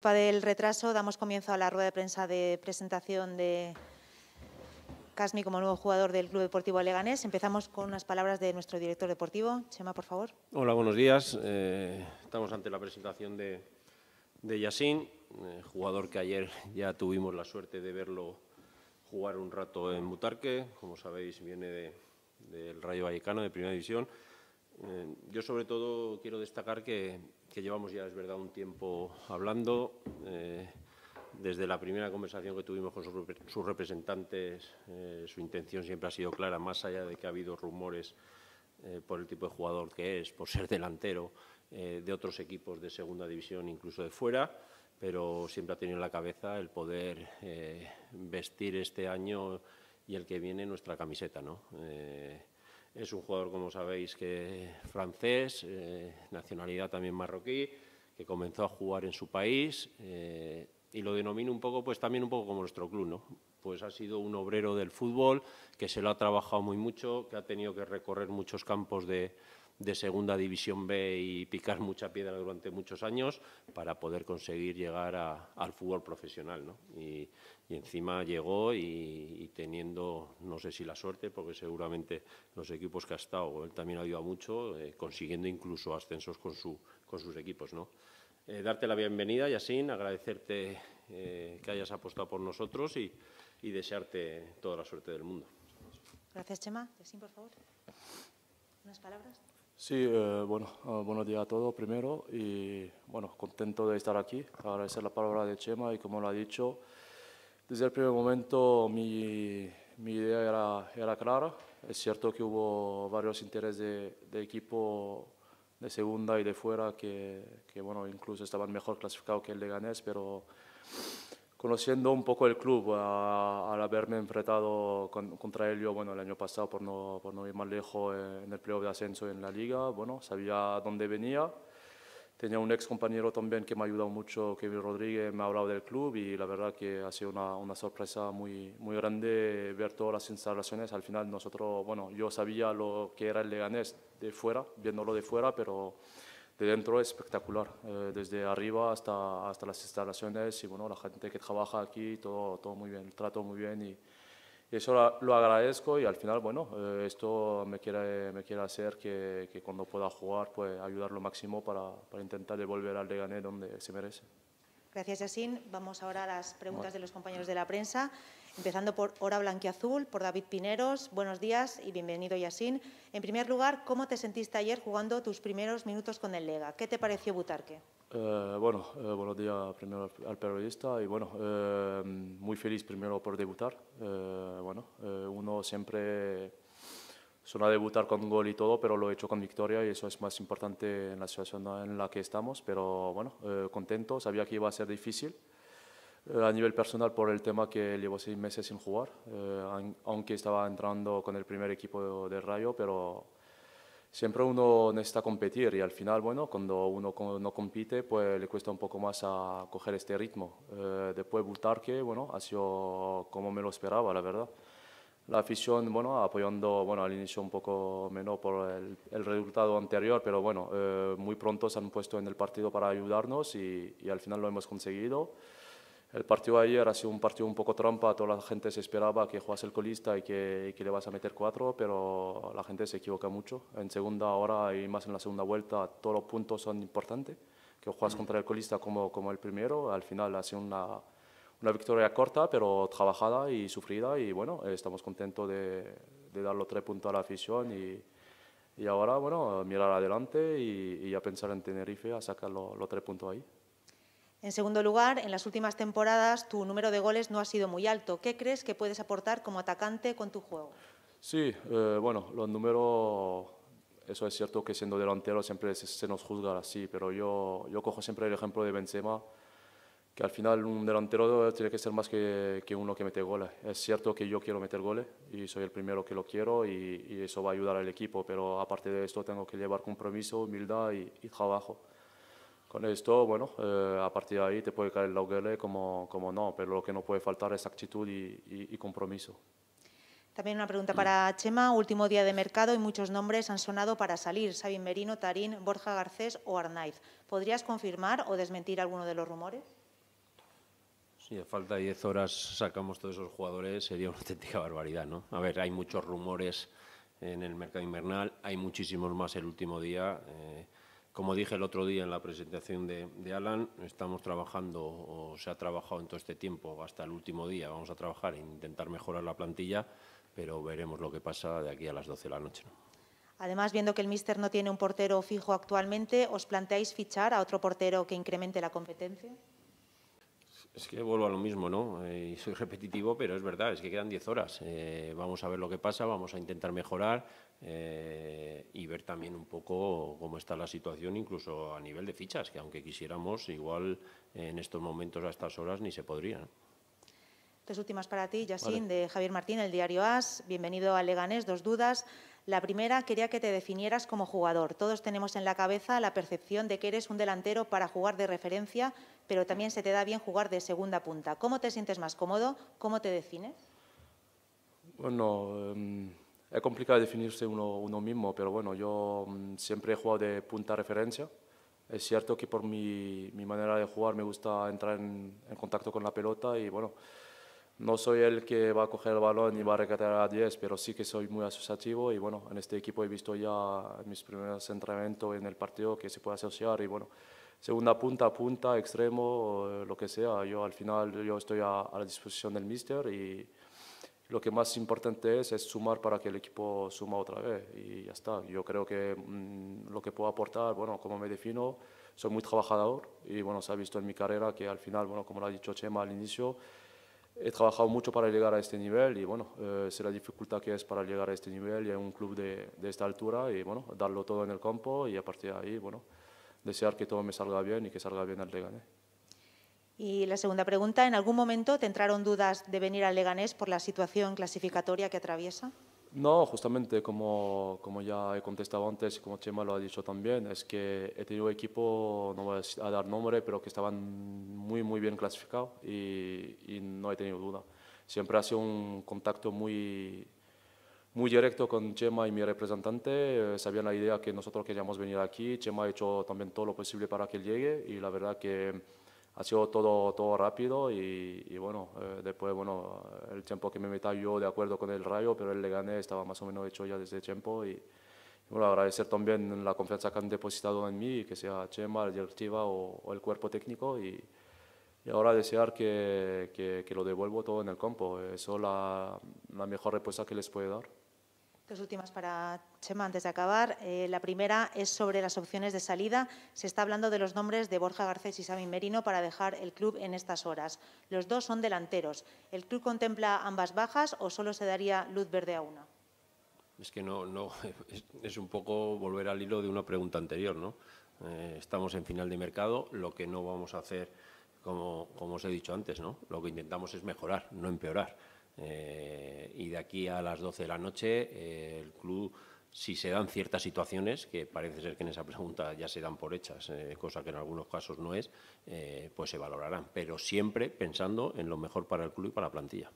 Para del retraso, damos comienzo a la rueda de prensa de presentación de Casmi como nuevo jugador del Club Deportivo aleganés. Empezamos con unas palabras de nuestro director deportivo. Chema, por favor. Hola, buenos días. Eh, estamos ante la presentación de, de eh, jugador que ayer ya tuvimos la suerte de verlo jugar un rato en Mutarque. Como sabéis, viene del Rayo Vallecano, de Primera División. Eh, yo sobre todo quiero destacar que, llevamos ya, es verdad, un tiempo hablando. Eh, desde la primera conversación que tuvimos con sus, representantes, eh, su intención siempre ha sido clara, más allá de que ha habido rumores por el tipo de jugador que es, por ser delantero de otros equipos de segunda división, incluso de fuera, pero siempre ha tenido en la cabeza el poder vestir este año y el que viene nuestra camiseta, ¿no? Es un jugador, como sabéis, que francés, eh, nacionalidad también marroquí, que comenzó a jugar en su país eh, y lo denomino un poco, pues también un poco como nuestro club, ¿no? Pues ha sido un obrero del fútbol que se lo ha trabajado muy mucho, que ha tenido que recorrer muchos campos de, de Segunda División B y picar mucha piedra durante muchos años para poder conseguir llegar al fútbol profesional. ¿no? Y, encima llegó y, teniendo, no sé si la suerte, porque seguramente los equipos que ha estado, él también ha ayudado mucho, eh, consiguiendo incluso ascensos con, su, con sus equipos. ¿no? Eh, darte la bienvenida, Yasin, agradecerte eh, que hayas apostado por nosotros y, desearte toda la suerte del mundo. Gracias, Chema. Yasin, por favor. Unas palabras. Sí, eh, bueno, ah, buenos días a todos primero y bueno, contento de estar aquí, agradecer la palabra de Chema y como lo ha dicho, desde el primer momento mi, idea era, clara, es cierto que hubo varios intereses de, equipo de segunda y de fuera que, bueno, incluso estaban mejor clasificados que el de Ganes, pero conociendo un poco el club, al haberme enfrentado contra ello bueno, el año pasado por no, por no ir más lejos en el playoff de ascenso en la liga, bueno, sabía dónde venía. Tenía un ex compañero también que me ha ayudado mucho, Kevin Rodríguez, me ha hablado del club y la verdad que ha sido una, una sorpresa muy, muy grande ver todas las instalaciones. Al final nosotros, bueno, yo sabía lo que era el Leganés de fuera, viéndolo de fuera, pero de dentro es espectacular, eh, desde arriba hasta, hasta las instalaciones y bueno, la gente que trabaja aquí, todo, todo muy bien, el trato muy bien y, eso lo, agradezco y al final, bueno, eh, esto me quiere, me quiere hacer que, cuando pueda jugar, pues ayudar lo máximo para, para intentar devolver al Leganés donde se merece. Gracias, Yacine. Vamos ahora a las preguntas de los compañeros de la prensa. Empezando por Hora Blanquiazul, por David Pineros. Buenos días y bienvenido, Yasin. En primer lugar, ¿cómo te sentiste ayer jugando tus primeros minutos con el Lega? ¿Qué te pareció Butarque? Eh, bueno, eh, buenos días primero al periodista y bueno, eh, muy feliz primero por debutar. Eh, bueno, uno siempre suena debutar con gol y todo, pero lo he hecho con victoria y eso es más importante en la situación en la que estamos. Pero bueno, contento, sabía que iba a ser difícil. Eh, a nivel personal por el tema que llevo seis meses sin jugar, eh, aunque estaba entrando con el primer equipo de Rayo, pero siempre uno necesita competir y al final, bueno, cuando uno no compite, pues le cuesta un poco más a coger este ritmo. Eh, después Butarque, bueno, ha sido como me lo esperaba, la verdad. La afición, bueno, apoyando, bueno, al inicio un poco menos por el, resultado anterior, pero bueno, eh, muy pronto se han puesto en el partido para ayudarnos y, y al final lo hemos conseguido el partido ayer ha sido un partido un poco trampa, toda la gente se esperaba que jugase el colista y que, le vas a meter cuatro, pero la gente se equivoca mucho. En segunda hora y más en la segunda vuelta, todos los puntos son importantes, que juegas mm. contra el colista como, como el primero, al final ha sido una, victoria corta, pero trabajada y sufrida, y bueno, estamos contentos de, dar los tres puntos a la afición y, ahora, bueno, mirar adelante y, a pensar en Tenerife, a sacar los tres puntos ahí. En segundo lugar, en las últimas temporadas tu número de goles no ha sido muy alto. ¿Qué crees que puedes aportar como atacante con tu juego? Sí, eh, bueno, los números, eso es cierto que siendo delantero siempre se, nos juzga así, pero yo, yo cojo siempre el ejemplo de Benzema, que al final un delantero tiene que ser más que, uno que mete goles. Es cierto que yo quiero meter goles y soy el primero que lo quiero y, eso va a ayudar al equipo, pero aparte de esto tengo que llevar compromiso, humildad y trabajo. Con esto, bueno, eh, a partir de ahí te puede caer el laugele como, como no, pero lo que no puede faltar es actitud y, compromiso. También una pregunta para Chema. Último día de mercado y muchos nombres han sonado para salir. Sabin Merino, Tarín, Borja Garcés o Arnaiz. ¿Podrías confirmar o desmentir alguno de los rumores? Si a falta de 10 horas sacamos todos esos jugadores, sería una auténtica barbaridad, ¿no? A ver, hay muchos rumores en el mercado invernal, hay muchísimos más el último día. Eh, como dije el otro día en la presentación de, Alan, estamos trabajando, o se ha trabajado en todo este tiempo, hasta el último día, vamos a trabajar e intentar mejorar la plantilla, pero veremos lo que pasa de aquí a las 12 de la noche. Además, viendo que el míster no tiene un portero fijo actualmente, ¿os planteáis fichar a otro portero que incremente la competencia? Es que vuelvo a lo mismo, ¿no? Eh, y soy repetitivo, pero es verdad, es que quedan 10 horas. Eh, vamos a ver lo que pasa, vamos a intentar mejorar eh, y ver también un poco cómo está la situación, incluso a nivel de fichas, que aunque quisiéramos, igual en estos momentos a estas horas ni se podría. Tres últimas para ti, Yacine, de Javier Martín, el diario AS. Bienvenido a Leganés. Dos dudas. La primera, quería que te definieras como jugador. Todos tenemos en la cabeza la percepción de que eres un delantero para jugar de referencia, pero también se te da bien jugar de segunda punta. ¿Cómo te sientes más cómodo? ¿Cómo te defines? Bueno, em, es complicado definirse uno, uno, mismo, pero bueno, yo mm, siempre he jugado de punta referencia. Es cierto que por mi, manera de jugar me gusta entrar en, en, contacto con la pelota y bueno, no soy el que va a coger el balón y va a recatar a 10, pero sí que soy muy asociativo y bueno, en este equipo he visto ya mis primeros entrenamientos en el partido que se puede asociar y bueno, segunda punta, punta, extremo, lo que sea. Yo al final yo estoy a, la disposición del mister y lo que más importante es es sumar para que el equipo suma otra vez y ya está. Yo creo que mm, lo que puedo aportar, bueno, como me defino, soy muy trabajador y bueno, se ha visto en mi carrera que al final, bueno, como lo ha dicho Chema al inicio, he trabajado mucho para llegar a este nivel y bueno, eh, sé la dificultad que es para llegar a este nivel y a un club de, de esta altura y bueno, darlo todo en el campo y a partir de ahí, bueno, desear que todo me salga bien y que salga bien al Leganés. Y la segunda pregunta, ¿en algún momento te entraron dudas de venir al Leganés por la situación clasificatoria que atraviesa? No, justamente como, como ya he contestado antes y como Chema lo ha dicho también, es que he tenido equipo, no voy a dar nombre, pero que estaban muy, muy bien clasificados y, y no he tenido duda. Siempre ha sido un contacto muy, muy directo con Chema y mi representante. sabía eh, sabían la idea que nosotros queríamos venir aquí. Chema ha hecho también todo lo posible para que él llegue y la verdad que ha sido todo, todo rápido y, bueno, eh, después bueno, el tiempo que me metí yo de acuerdo con el Rayo, pero él le gané, estaba más o menos hecho ya desde tiempo y, bueno, agradecer también la confianza que han depositado en mí, que sea Chema, la directiva o, el cuerpo técnico y, ahora desear que, que, lo devuelvo todo en el campo. Eso es la, la mejor respuesta que les puedo dar. Dos últimas para Chema antes de acabar. Eh, la primera es sobre las opciones de salida. Se está hablando de los nombres de Borja Garcés y Sami Merino para dejar el club en estas horas. Los dos son delanteros. ¿El club contempla ambas bajas o solo se daría luz verde a una? Es que no, es, un poco volver al hilo de una pregunta anterior, ¿no? Eh, estamos en final de mercado, lo que no vamos a hacer, como, como os he dicho antes, ¿no? Lo que intentamos es mejorar, no empeorar. Eh, y de aquí a las 12 de la noche, eh, el club, si se dan ciertas situaciones, que parece ser que en esa pregunta ya se dan por hechas, eh, cosa que en algunos casos no es, pues se valorarán, pero siempre pensando en lo mejor para el club y para la plantilla.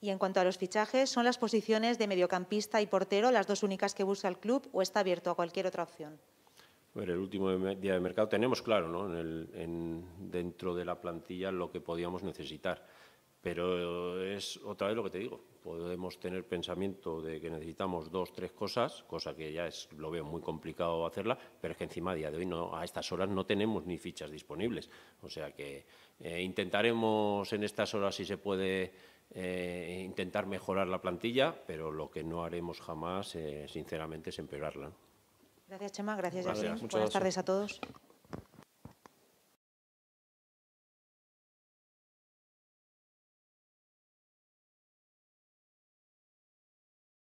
Y en cuanto a los fichajes, ¿son las posiciones de mediocampista y portero las dos únicas que busca el club o está abierto a cualquier otra opción? Pero el último día de mercado tenemos claro ¿no? dentro de la plantilla lo que podíamos necesitar. Pero es otra vez lo que te digo, podemos tener pensamiento de que necesitamos dos, tres cosas, cosa que ya es, lo veo muy complicado hacerla, pero es que encima a día de hoy no, a estas horas no tenemos ni fichas disponibles. O sea que eh, intentaremos en estas horas si se puede eh, intentar mejorar la plantilla, pero lo que no haremos jamás, eh, sinceramente, es empeorarla. Gracias, Chema. Gracias, Gracias. Buenas tardes a todos.